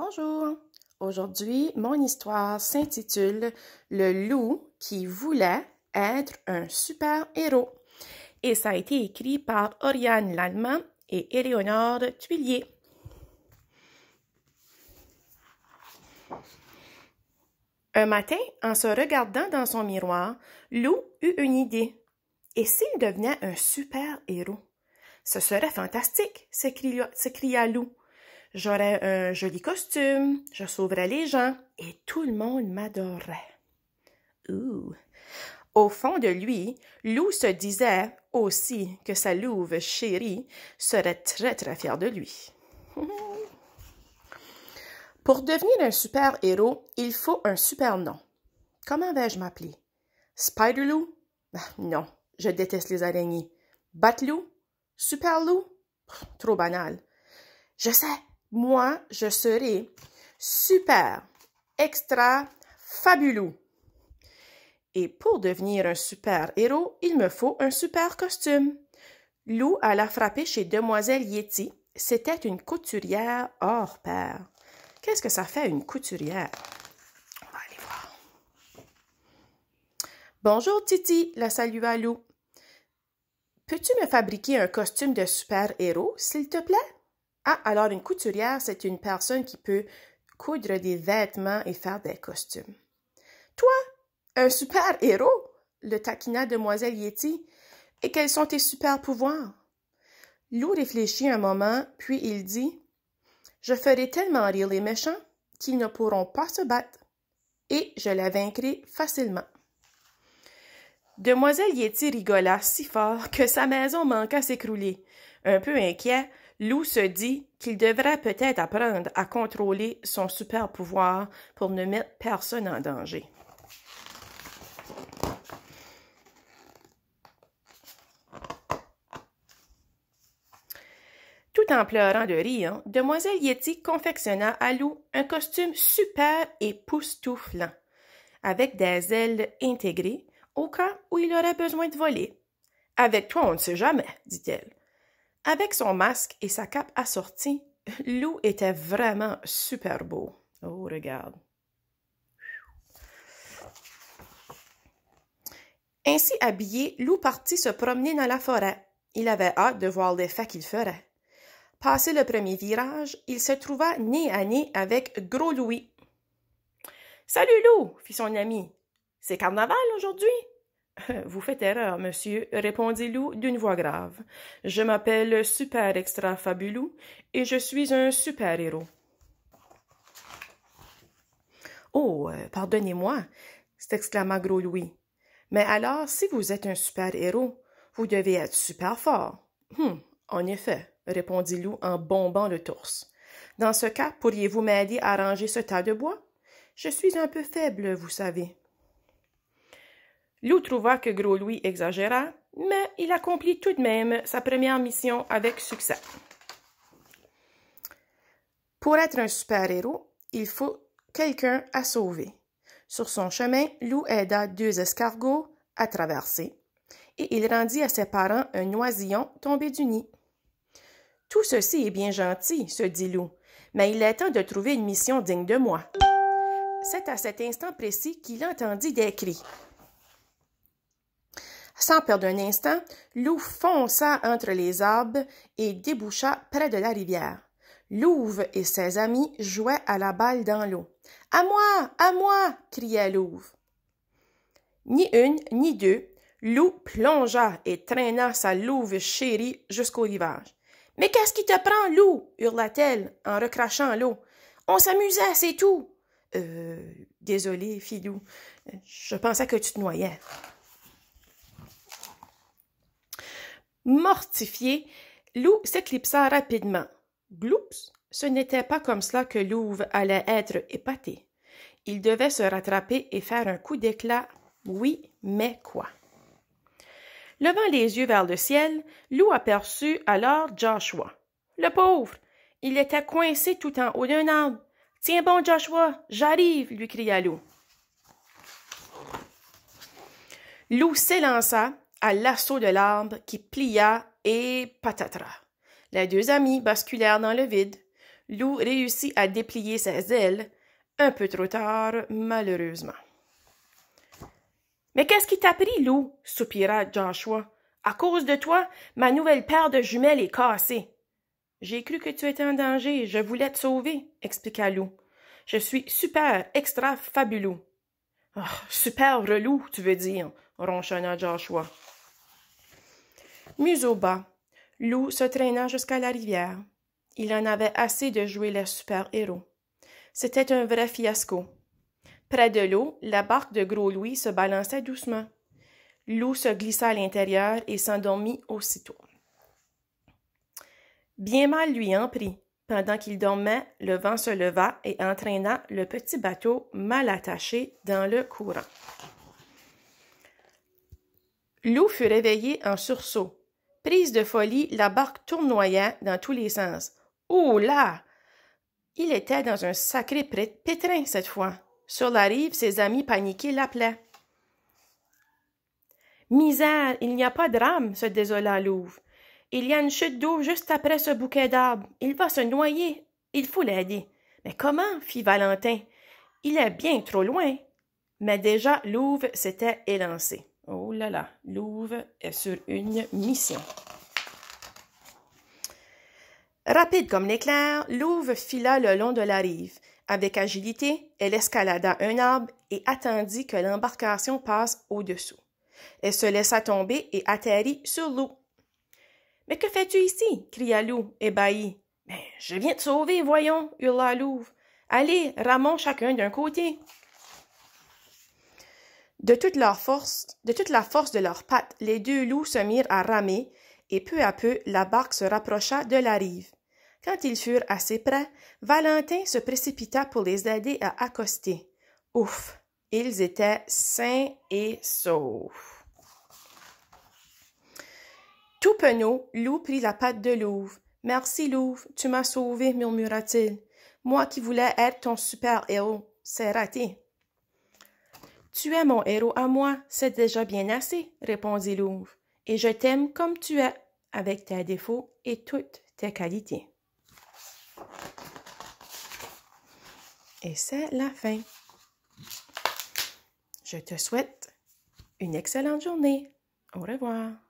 Bonjour. Aujourd'hui, mon histoire s'intitule Le loup qui voulait être un super-héros et ça a été écrit par Oriane Lallemand et Éléonore Tuillier. Un matin, en se regardant dans son miroir, loup eut une idée. Et s'il devenait un super-héros? Ce serait fantastique, s'écria loup. J'aurais un joli costume, je sauverais les gens et tout le monde m'adorerait. Ouh. Au fond de lui, Lou se disait aussi que sa louve chérie serait très très fière de lui. Pour devenir un super-héros, il faut un super nom. Comment vais-je m'appeler? Spider-Lou? Ah, non, je déteste les araignées. Bat-Lou? Super-Lou? Trop banal. Je sais, moi, je serai super, extra, fabuleux. Et pour devenir un super héros, il me faut un super costume. Lou alla frapper chez Demoiselle Yeti. C'était une couturière hors pair. Qu'est-ce que ça fait une couturière? On va aller voir. Bonjour Titi, la à Lou. Peux-tu me fabriquer un costume de super-héros, s'il te plaît? Ah, alors une couturière, c'est une personne qui peut coudre des vêtements et faire des costumes. Toi, un super héros, le taquina demoiselle Yeti. Et quels sont tes super pouvoirs? Lou réfléchit un moment, puis il dit Je ferai tellement rire les méchants qu'ils ne pourront pas se battre, et je la vaincrai facilement. Demoiselle Yeti rigola si fort que sa maison manqua s'écrouler. Un peu inquiet, Lou se dit qu'il devrait peut-être apprendre à contrôler son super pouvoir pour ne mettre personne en danger. Tout en pleurant de rire, Demoiselle Yeti confectionna à Lou un costume super époustouflant, avec des ailes intégrées au cas où il aurait besoin de voler. Avec toi, on ne sait jamais, dit-elle. Avec son masque et sa cape assortie, loup était vraiment super beau. Oh, regarde. Ainsi habillé, loup partit se promener dans la forêt. Il avait hâte de voir l'effet qu'il ferait. Passé le premier virage, il se trouva nez à nez avec Gros Louis. Salut loup! » fit son ami. C'est carnaval aujourd'hui? Vous faites erreur, monsieur, répondit Lou d'une voix grave. Je m'appelle Super Extra Fabulou et je suis un super-héros. Oh, euh, pardonnez-moi, s'exclama Gros Louis. Mais alors, si vous êtes un super-héros, vous devez être super fort. Hum, en effet, répondit Lou en bombant le torse. Dans ce cas, pourriez-vous m'aider à ranger ce tas de bois? Je suis un peu faible, vous savez. Lou trouva que Gros Louis exagéra, mais il accomplit tout de même sa première mission avec succès. Pour être un super-héros, il faut quelqu'un à sauver. Sur son chemin, Lou aida deux escargots à traverser et il rendit à ses parents un noisillon tombé du nid. Tout ceci est bien gentil, se dit Lou, mais il est temps de trouver une mission digne de moi. C'est à cet instant précis qu'il entendit des cris. Sans perdre un instant, Lou fonça entre les arbres et déboucha près de la rivière. Louve et ses amis jouaient à la balle dans l'eau. À moi, à moi, criait Louve. Ni une, ni deux, Loup plongea et traîna sa louve chérie jusqu'au rivage. Mais qu'est-ce qui te prend, loup hurla-t-elle en recrachant l'eau. On s'amusait, c'est tout. Euh, désolé, filou, je pensais que tu te noyais. Mortifié, Lou s'éclipsa rapidement. Gloups! Ce n'était pas comme cela que Louve allait être épaté. Il devait se rattraper et faire un coup d'éclat. Oui, mais quoi? Levant les yeux vers le ciel, Lou aperçut alors Joshua. Le pauvre! Il était coincé tout en haut d'un arbre. Tiens bon, Joshua, j'arrive, lui cria Lou. Lou s'élança, à l'assaut de l'arbre qui plia et patatra. Les deux amis basculèrent dans le vide. Lou réussit à déplier ses ailes, un peu trop tard, malheureusement. Mais qu'est-ce qui t'a pris, Lou? soupira Joshua. À cause de toi, ma nouvelle paire de jumelles est cassée. J'ai cru que tu étais en danger, je voulais te sauver, expliqua Lou. Je suis super, extra fabuleux. Oh, super relou, tu veux dire, ronchonna Joshua. Mus au bas, Lou se traîna jusqu'à la rivière. Il en avait assez de jouer les super-héros. C'était un vrai fiasco. Près de l'eau, la barque de Gros Louis se balançait doucement. Loup se glissa à l'intérieur et s'endormit aussitôt. Bien mal lui en prit. Pendant qu'il dormait, le vent se leva et entraîna le petit bateau mal attaché dans le courant. Lou fut réveillé en sursaut. Prise de folie, la barque tournoyait dans tous les sens. Oh là! Il était dans un sacré pétrin cette fois. Sur la rive, ses amis paniqués l'appelaient. Misère, il n'y a pas de rame, se désola Louve. Il y a une chute d'eau juste après ce bouquet d'arbres. Il va se noyer. Il faut l'aider. Mais comment? fit Valentin. Il est bien trop loin. Mais déjà, Louve s'était élancée. Oh là là, Louve est sur une mission. Rapide comme l'éclair, Louve fila le long de la rive. Avec agilité, elle escalada un arbre et attendit que l'embarcation passe au-dessous. Elle se laissa tomber et atterrit sur l'eau. Mais que fais-tu ici? cria Louve, ébahi. Mais je viens te sauver, voyons, hurla Louve. Allez, ramons chacun d'un côté. De toute, leur force, de toute la force de leurs pattes, les deux loups se mirent à ramer, et peu à peu la barque se rapprocha de la rive. Quand ils furent assez près, Valentin se précipita pour les aider à accoster. Ouf. Ils étaient sains et saufs. Tout penaud, loup prit la patte de louve. Merci, louve, tu m'as sauvé, murmura-t-il. Moi qui voulais être ton super héros, c'est raté. Tu es mon héros à moi, c'est déjà bien assez, répondit Louvre. « et je t'aime comme tu es, avec tes défauts et toutes tes qualités. Et c'est la fin. Je te souhaite une excellente journée. Au revoir.